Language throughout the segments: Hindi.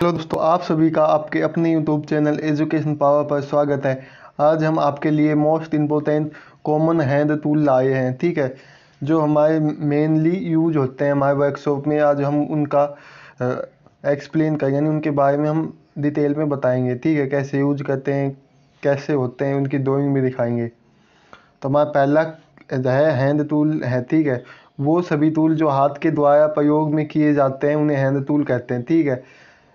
हेलो दोस्तों आप सभी का आपके अपने यूट्यूब चैनल एजुकेशन पावर पर स्वागत है आज हम आपके लिए most important common hand tool लाए हैं ठीक है जो हमारे मेनली यूज होते हैं हमारे वर्कशॉप में आज हम उनका एक्सप्लेन करें यानी उनके बारे में हम डिटेल में बताएंगे ठीक है कैसे यूज करते हैं कैसे होते हैं उनकी ड्रॉइंग भी दिखाएंगे तो हमारा पहला है हैंड टूल है ठीक है वो सभी टूल जो हाथ के द्वारा प्रयोग में किए जाते हैं उन्हें हैंड टूल कहते हैं ठीक है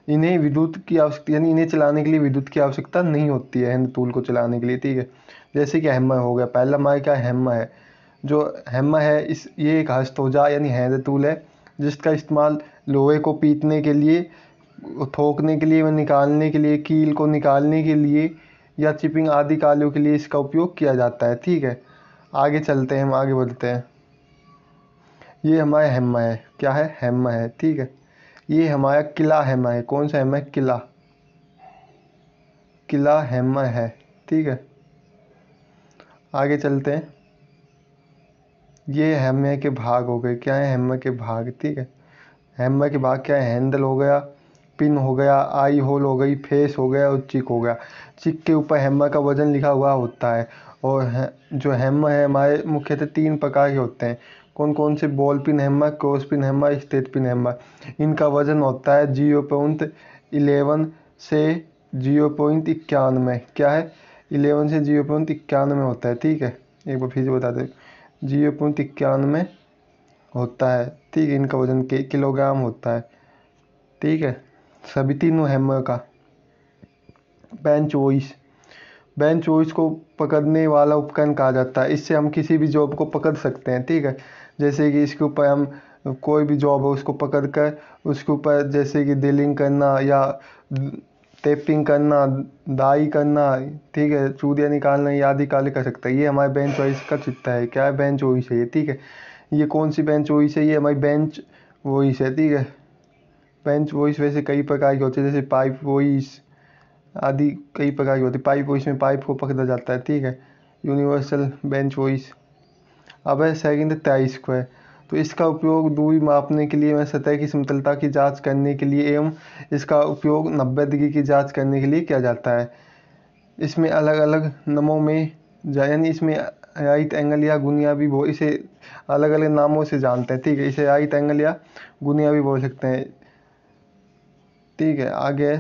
इन्हें विद्युत की आवश्यकता यानी इन्हें चलाने के लिए विद्युत की आवश्यकता नहीं होती है हैंड टूल को चलाने के लिए ठीक है जैसे कि हेमा हम्म हो गया पहला माइक क्या हेमा हम्म है जो हेमा हम्म है इस ये एक हस्तोजा यानी हैंड टूल है जिसका इस्तेमाल लोहे को पीटने के लिए थोकने के लिए निकालने के लिए कील को निकालने के लिए या चिपिंग आदि कार्यों के लिए इसका उपयोग किया जाता है ठीक है आगे चलते हैं हम आगे बढ़ते हैं ये हमारा हेमा है क्या है हेमा है ठीक है ये हमारा किला हेमा है कौन सा हेमा किला किला हेमा है ठीक है आगे चलते हैं ये हेमा के भाग हो गए क्या है हेमा के भाग ठीक है हेमा के भाग क्या है हैंडल हो गया पिन हो गया आई होल हो गई फेस हो गया और चिक हो गया चिक के ऊपर हेमा का वजन लिखा हुआ होता है और जो हेमा है हमारे मुख्यतः तीन प्रकार के होते हैं कौन कौन से ball pin hammer, cross pin hammer, straight pin hammer. इनका वजन होता है जीरो पॉइंट इलेवन से जीरो पॉइंट इक्यानवे क्या है इलेवन से जीरो पॉइंट इक्यानवे होता है ठीक है एक बार फिर से बता दें जीरो पॉइंट इक्यानवे होता है ठीक है इनका वजन के किलोग्राम होता है ठीक है सभी तीनों हैमर का बेंच वॉइस बेंच हो इसको पकड़ने वाला उपकरण कहा जाता है इससे हम किसी भी जॉब को पकड़ सकते हैं ठीक है जैसे कि इसके ऊपर हम कोई भी जॉब हो उसको पकड़ कर उसके ऊपर जैसे कि डीलिंग करना या टेपिंग करना दाई करना ठीक है चूड़ियाँ निकालना या आदि कार्य कर सकता है ये हमारे बेंच वाइस का चित्ता है क्या है बेंच वॉइस है ये ठीक है ये कौन सी बेंच वॉइस है ये हमारी बेंच वॉइस है ठीक है बेंच वॉइस वैसे कई प्रकार की होती है जैसे पाइप वॉइस आदि कई प्रकार की होती है पाइप वॉइस में पाइप को पकड़ा जाता है ठीक है यूनिवर्सल बेंच वॉइस अब है सेकेंड तेईस को है तो इसका उपयोग दूरी मापने के लिए सतह की समतलता की जांच करने के लिए एवं इसका उपयोग नब्बे डिग्री की जांच करने के लिए किया जाता है इसमें अलग अलग नमों में यानी इसमें राइट एंगल या गुनिया भी बोल इसे अलग अलग नामों से जानते हैं ठीक है इसे राइट एंगल या गुनिया भी बोल सकते हैं ठीक है आगे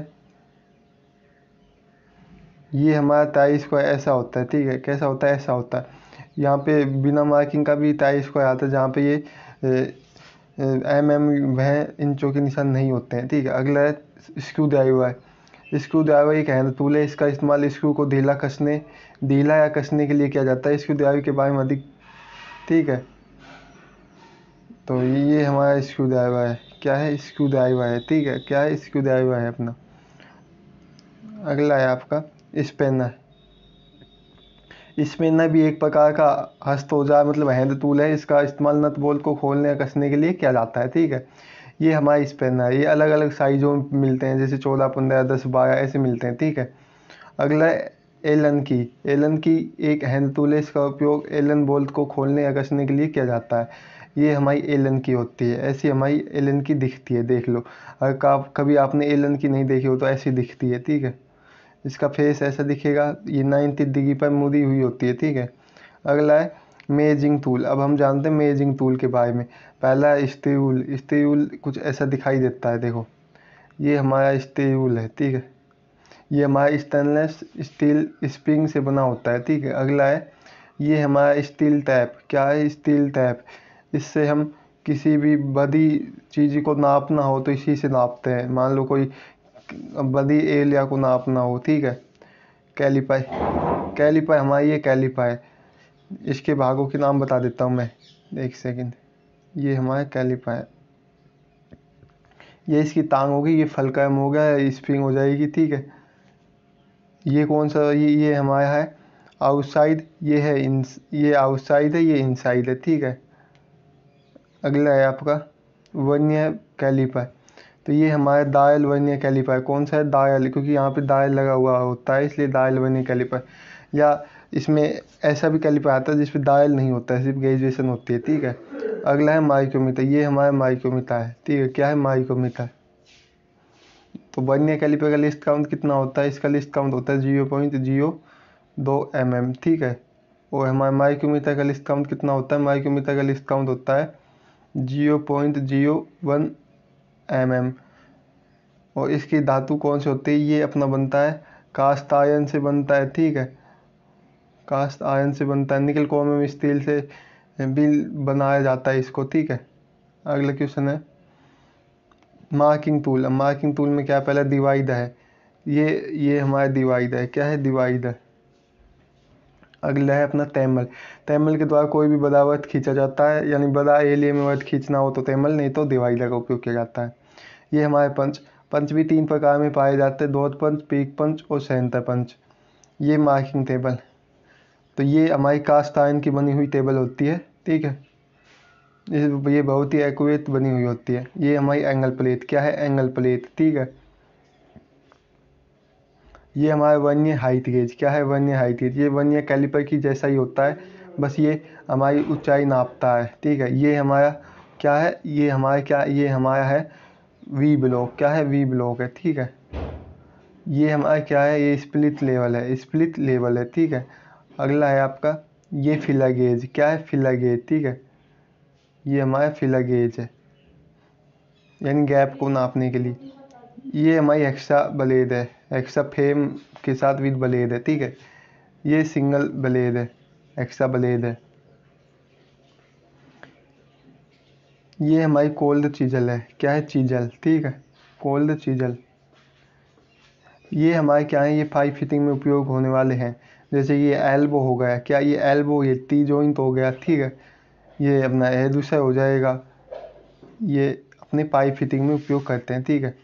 ये हमारा ताई स्क्वायर ऐसा होता है ठीक है कैसा होता है ऐसा होता है यहाँ पे बिना मार्किंग का भी ताई स्क्वायर आता है जहाँ पे ये एम एम वह इंचों के निशान नहीं होते हैं ठीक है अगला है स्क्रू ड्राइवर स्क्रू ड्राइवर एक हैंड टूल है इसका इस्तेमाल स्क्रू को ढीला कसने ढीला या कसने के लिए किया जाता है स्क्रू ड्राइवर के बारे में अधिक ठीक है तो ये हमारा स्क्रू ड्राइवर है क्या है स्क्रू ड्राइवर है ठीक है क्या है स्क्रू ड्राइवर है अपना अगला है आपका स्पेनर स्पेनर भी एक प्रकार का हस्त औजार मतलब हैंड टूल है इसका इस्तेमाल नट बोल्ट को खोलने या कसने के लिए किया जाता है ठीक है ये हमारा स्पेनर है ये अलग अलग साइजों में मिलते हैं जैसे चौदह पंद्रह दस बारह ऐसे मिलते हैं ठीक है अगला एलन की एलन की एक हैंड टूल है इसका उपयोग एलन बोल्ट को खोलने या कसने के लिए किया जाता है ये हमारी एलन की होती है ऐसी हमारी एलन की दिखती है देख लो अगर कभी आपने एलन की नहीं देखी हो तो ऐसी दिखती है ठीक है इसका फेस ऐसा दिखेगा ये नाइन्टी डिग्री पर मुड़ी हुई होती है ठीक है अगला है मेजिंग टूल अब हम जानते हैं मेजिंग टूल के बारे में पहला स्टेयल स्टेयूल कुछ ऐसा दिखाई देता है देखो ये हमारा स्टेयूल है ठीक है ये हमारा स्टेनलेस स्टील स्प्रिंग से बना होता है ठीक है अगला है ये हमारा स्टील टैप क्या है स्टील टैप इससे हम किसी भी बड़ी चीज़ को नापना हो तो इसी से नापते हैं मान लो कोई बदी एल या को नापना हो ठीक है कैलीपाई कैलीपाई हमारी ये कैलीपाई इसके भागों के नाम बता देता हूँ मैं एक सेकंड ये हमारा कैलीपाई ये इसकी टांग होगी ये कैम हो गया स्प्रिंग हो जाएगी ठीक है ये कौन सा ये ये हमारा है आउटसाइड ये है इन ये आउटसाइड है ये इनसाइड है ठीक है अगला है आपका वन्य कैलीपाई तो ये हमारे दायल वर्नियर कैलिपर कौन सा है दायल क्योंकि यहाँ पे दायल लगा हुआ होता है इसलिए दायल वर्नियर कैलिपर या इसमें ऐसा भी कैलिपर आता है जिसमें दायल नहीं होता है सिर्फ ग्रेजुएसन होती है ठीक है अगला है माइक्रोमीटर ये हमारा माइक्रोमीटर है ठीक है क्या है माइक्रोमीटर तो वर्नियर कैलिपर का लिस्ट काउंट कितना होता है इसका लिस्ट काउंट होता है जीरो पॉइंट जीरो दो एम एम ठीक है और हमारे माइक्रोमीटर का लिस्ट काउंट कितना होता है माइक्रोमीटर का लिस्ट काउंट होता है zero point zero one M M और इसकी धातु कौन सी होती है ये अपना बनता है कास्ट आयन से बनता है ठीक है कास्ट आयन से बनता है निकल कोम स्टील से भी बनाया जाता है इसको ठीक है अगला क्वेश्चन है मार्किंग टूल अब मार्किंग टूल में क्या पहला डिवाइड है ये ये हमारा डिवाइड है क्या है डिवाइड है अगला है अपना तैमल तैमल के द्वारा कोई भी बदावत खींचा जाता है यानी बदा एलिए में वर्ड खींचना हो तो तैमल नहीं तो दिवाइला का उपयोग किया जाता है ये हमारे पंच पंच भी तीन प्रकार में पाए जाते हैं दौद पंच पीक पंच और सहनता पंच ये मार्किंग टेबल तो ये हमारी कास्ट आयन की बनी हुई टेबल होती है ठीक है ये बहुत ही एक्यूरेट बनी हुई होती है ये हमारी एंगल प्लेट क्या है एंगल प्लेट ठीक है ये हमारा वर्नियर हाइट गेज क्या है वर्नियर हाइट गेज ये वर्नियर कैलिपर की जैसा ही होता है बस ये हमारी ऊंचाई नापता है ठीक है ये हमारा क्या है ये हमारा क्या ये हमारा है वी ब्लॉक क्या है वी ब्लॉक है ठीक है ये हमारा क्या है ये स्प्लिट लेवल है स्प्लिट लेवल है ठीक है अगला है आपका ये फिला गेज क्या है फिला गेज ठीक है ये हमारा फिला गेज है यानी गैप को नापने के लिए ये हमारी एक्स्ट्रा ब्लेड है एक्स्ट्रा फेम के साथ विद ब्लेड है ठीक है ये सिंगल ब्लेड है एक्स्ट्रा ब्लेड है ये हमारी कोल्ड चीजल है क्या है चीजल ठीक है कोल्ड चीजल ये हमारे क्या है ये फाइव फिटिंग में उपयोग होने वाले हैं जैसे ये एल्बो हो गया क्या ये एल्बो ये टी जॉइंट हो गया ठीक है ये अपना ए दूसरा हो जाएगा ये अपने पाइप फिटिंग में उपयोग करते हैं ठीक है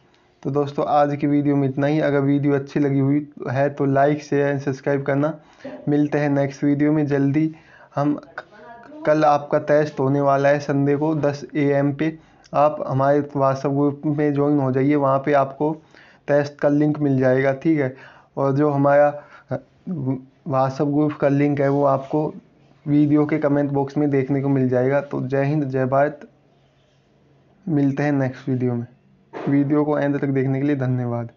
तो दोस्तों आज की वीडियो में इतना ही अगर वीडियो अच्छी लगी हुई है तो लाइक शेयर एंड सब्सक्राइब करना मिलते हैं नेक्स्ट वीडियो में जल्दी हम कल आपका टेस्ट होने वाला है संडे को 10 एम पे आप हमारे व्हाट्सएप ग्रुप में ज्वाइन हो जाइए वहाँ पे आपको टेस्ट का लिंक मिल जाएगा ठीक है और जो हमारा व्हाट्सएप ग्रुप का लिंक है वो आपको वीडियो के कमेंट बॉक्स में देखने को मिल जाएगा तो जय हिंद जय भारत मिलते हैं नेक्स्ट वीडियो में वीडियो को एंड तक देखने के लिए धन्यवाद